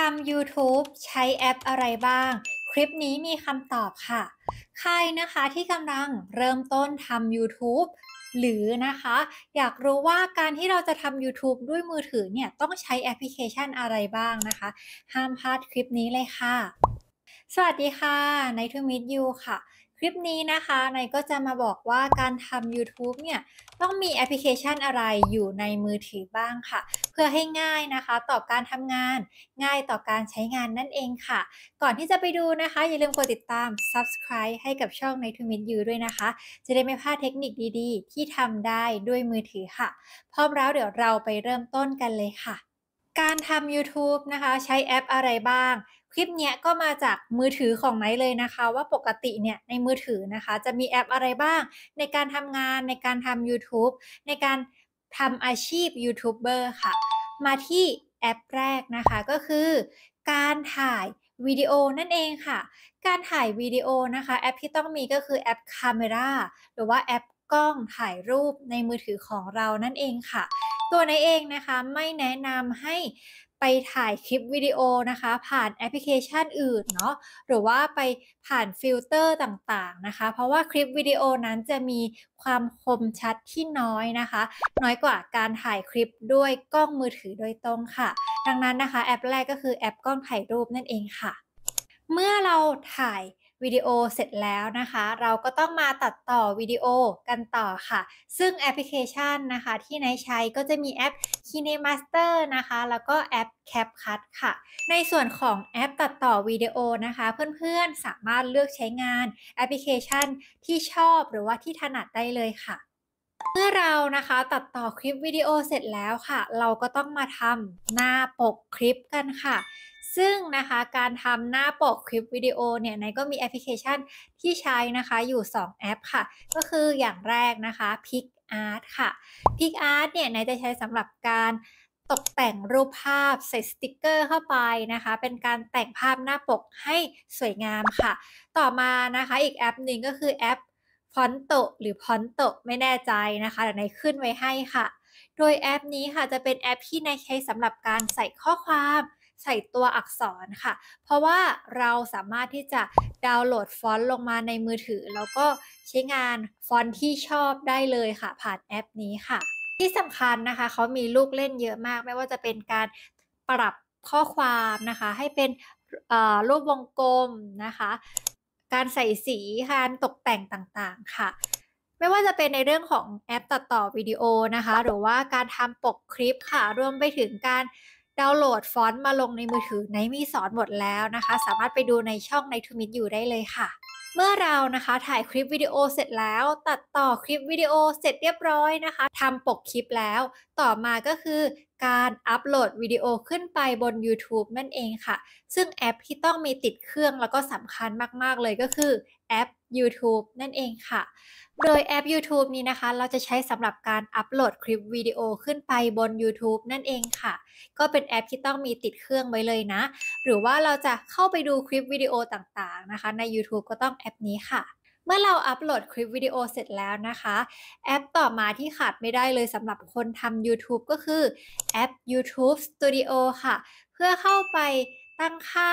ทำ YouTube ใช้แอปอะไรบ้าง คลิปนี้มีคำตอบค่ะ ใครนะคะที่กำลังเริ่มต้นทำ YouTube หรือนะคะ อยากรู้ว่าการที่เราจะทำ YouTube ด้วยมือถือเนี่ย ต้องใช้แอปพลิเคชันอะไรบ้างนะคะ ห้ามพลาดคลิปนี้เลยค่ะ สวัสดีค่ะในทูมิทยูค่ะลิปนี้นะคะนายก็จะมาบอกว่าการทำ YouTube เนี่ย ต้องมีแอปพลิเคชันอะไรอยู่ในมือถือบ้างค่ะ เพื่อให้ง่ายนะคะ ต่อการทำงาน ง่ายต่อการใช้งานนั่นเองค่ะ ก่อนที่จะไปดูนะคะ อย่าลืมกดติดตาม subscribe ให้กับช่องในทูมิทยูด้วยนะคะ จะได้ไม่พลาดเทคนิคดีๆ ที่ทำได้ด้วยมือถือค่ะ พร้อมแล้วเดี๋ยวเราไปเริ่มต้นกันเลยค่ะ การทำ YouTube นะคะ ใช้แอปอะไรบ้างคลิปเนี้ยก็มาจากมือถือของไนเลยนะคะ ว่าปกติเนี่ย ในมือถือนะคะจะมีแอปอะไรบ้าง ในการทำงานในการทำ YouTube ในการทำอาชีพยูทูบเบอร์ค่ะ มาที่แอปแรกนะคะก็คือการถ่ายวิดีโอนั่นเองค่ะ การถ่ายวิดีโอนะคะ แอปที่ต้องมีก็คือแอปคาม e ราหรือว่าแอปกล้องถ่ายรูปในมือถือของเรานั่นเองค่ะ ตัวในเองนะคะไม่แนะนำให้ไปถ่ายคลิปวิดีโอนะคะ ผ่านแอปพลิเคชันอื่นเนาะหรือว่าไปผ่านฟิลเตอร์ต่างๆนะคะ เพราะว่าคลิปวิดีโอนั้นจะมีความคมชัดที่น้อยนะคะ น้อยกว่าการถ่ายคลิปด้วยกล้องมือถือโดยตรงค่ะ ดังนั้นนะคะ แอปแรกก็คือแอปกล้องถ่ายรูปนั่นเองค่ะ เมื่อเราถ่ายวิดีโอเสร็จแล้วนะคะ เราก็ต้องมาตัดต่อวิดีโอกันต่อค่ะ ซึ่งแอปพลิเคชันนะคะที่นายใช้ก็จะมีแอป KineMaster นะคะ แล้วก็แอป CapCut ค่ะ ในส่วนของแอปตัดต่อวิดีโอนะคะ เพื่อนๆสามารถเลือกใช้งานแอปพลิเคชันที่ชอบหรือว่าที่ถนัดได้เลยค่ะ เมื่อเรานะคะตัดต่อคลิปวิดีโอเสร็จแล้วค่ะ เราก็ต้องมาทำหน้าปกคลิปกันค่ะซึ่งนะคะ การทำหน้าปกคลิปวิดีโอเนี่ยนก็มีแอปพลิเคชันที่ใช้นะคะอยู่ 2 แอปค่ะ ก็คืออย่างแรกนะคะ Pic Art ค่ะ Pic Art เนี่ยนจะใช้สำหรับการตกแต่งรูปภาพ ใส่สติกเกอร์เข้าไปนะคะ เป็นการแต่งภาพหน้าปกให้สวยงามค่ะ ต่อมานะคะอีกแอปหนึ่งก็คือแอปพอนโตหรือพอนโตไม่แน่ใจนะคะเดี๋ยวในขึ้นไว้ให้ค่ะ โดยแอปนี้ค่ะจะเป็นแอปที่นใช้สำหรับการใส่ข้อความใส่ตัวอักษรค่ะ เพราะว่าเราสามารถที่จะดาวน์โหลดฟอนต์ลงมาในมือถือ แล้วก็ใช้งานฟอนต์ที่ชอบได้เลยค่ะผ่านแอปนี้ค่ะ ที่สำคัญนะคะเขามีลูกเล่นเยอะมาก ไม่ว่าจะเป็นการปรับข้อความนะคะ ให้เป็นรูปวงกลมนะคะ การใส่สีการตกแต่งต่างๆค่ะ ไม่ว่าจะเป็นในเรื่องของแอปตัดต่อวิดีโอนะคะ หรือว่าการทำปกคลิปค่ะรวมไปถึงการดาวน์โหลดฟอนต์มาลงในมือถือในมีสอนหมดแล้วนะคะ สามารถไปดูในช่องในทูมิตอยู่ได้เลยค่ะ เมื่อเรานะคะถ่ายคลิปวิดีโอเสร็จแล้ว ตัดต่อคลิปวิดีโอเสร็จเรียบร้อยนะคะทำปกคลิปแล้ว ต่อมาก็คือการอัปโหลดวิดีโอขึ้นไปบน YouTube นั่นเองค่ะ ซึ่งแอปที่ต้องมีติดเครื่องแล้วก็สำคัญมาก ๆ เลยก็คือแอป YouTube นั่นเองค่ะ โดยแอป YouTube นี้นะคะ เราจะใช้สำหรับการอัปโหลดคลิปวิดีโอขึ้นไปบน YouTube นั่นเองค่ะ ก็เป็นแอปที่ต้องมีติดเครื่องไว้เลยนะ หรือว่าเราจะเข้าไปดูคลิปวิดีโอต่างๆนะคะ ใน YouTube ก็ต้องแอปนี้ค่ะ เมื่อเราอัปโหลดคลิปวิดีโอเสร็จแล้วนะคะ แอปต่อมาที่ขาดไม่ได้เลยสำหรับคนทำ YouTube ก็คือแอป YouTube Studio ค่ะ เพื่อเข้าไปตั้งค่า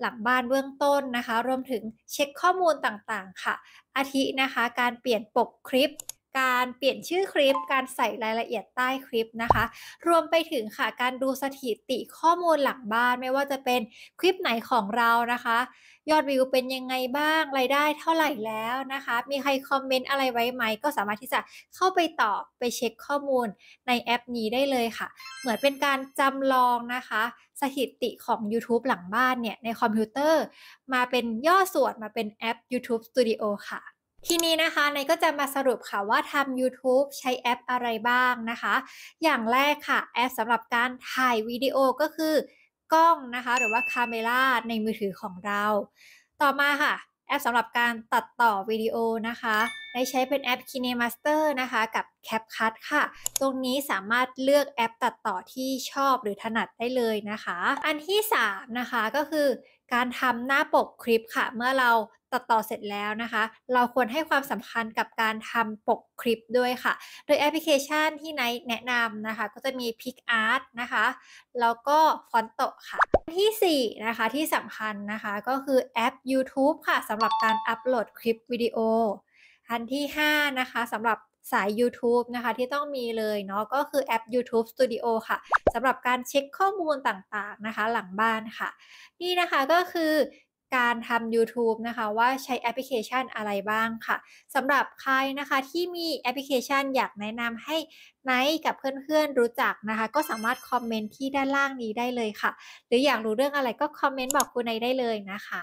หลังบ้านเบื้องต้นนะคะ รวมถึงเช็คข้อมูลต่างๆค่ะ อาทินะคะ การเปลี่ยนปกคลิปการเปลี่ยนชื่อคลิปการใส่รายละเอียดใต้คลิปนะคะ รวมไปถึงค่ะ การดูสถิติข้อมูลหลังบ้าน ไม่ว่าจะเป็นคลิปไหนของเรานะคะ ยอดวิวเป็นยังไงบ้างรายได้เท่าไหร่แล้วนะคะ มีใครคอมเมนต์อะไรไว้ไหมก็สามารถที่จะเข้าไปตอบไปเช็คข้อมูลในแอปนี้ได้เลยค่ะ เหมือนเป็นการจำลองนะคะ สถิติของ YouTube หลังบ้านเนี่ยในคอมพิวเตอร์ มาเป็นย่อส่วนมาเป็นแอป YouTube Studio ค่ะทีนี้นะคะนายก็จะมาสรุปค่ะว่าทำ YouTube ใช้แอปอะไรบ้างนะคะ อย่างแรกค่ะแอปสำหรับการถ่ายวิดีโอก็คือกล้องนะคะ หรือว่าคาเมราในมือถือของเรา ต่อมาค่ะแอปสำหรับการตัดต่อวิดีโอนะคะนใช้เป็นแอป KineMaster นะคะ กับ CapCut ค่ะตรงนี้สามารถเลือกแอปตัดต่อที่ชอบหรือถนัดได้เลยนะคะ อันที่3นะคะก็คือการทำหน้าปกคลิปค่ะเมื่อเราตัดต่อเสร็จแล้วนะคะ เราควรให้ความสำคัญกับการทำปกคลิปด้วยค่ะ โดยแอปพลิเคชันที่ไนแนะนำนะคะก็จะมี PicArt นะคะ แล้วก็ f o n t o ค่ะ ที่ 4 นะคะที่สำคัญนะคะก็คือแอป YouTube ค่ะสำหรับการอัปโหลดคลิปวิดีโอ อันที่ 5 นะคะสำหรับสาย YouTube นะคะ ที่ต้องมีเลยเนาะก็คือแอป YouTube Studio ค่ะสำหรับการเช็คข้อมูลต่างๆนะคะ หลังบ้านค่ะ นี่นะคะก็คือการทำ YouTube นะคะว่าใช้แอปพลิเคชันอะไรบ้างค่ะสำหรับใครนะคะที่มีแอปพลิเคชันอยากแนะนำให้ไนท์กับเพื่อนๆรู้จักนะคะ ก็สามารถคอมเมนต์ที่ด้านล่างนี้ได้เลยค่ะ หรืออยากรู้เรื่องอะไรก็คอมเมนต์บอกคุณไนได้เลยนะคะ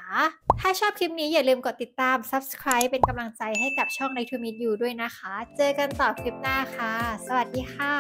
ถ้าชอบคลิปนี้อย่าลืมกดติดตาม Subscribe เป็นกำลังใจให้กับช่องไนทูมิทยูด้วยนะคะ เจอกันต่อคลิปหน้าค่ะ สวัสดีค่ะ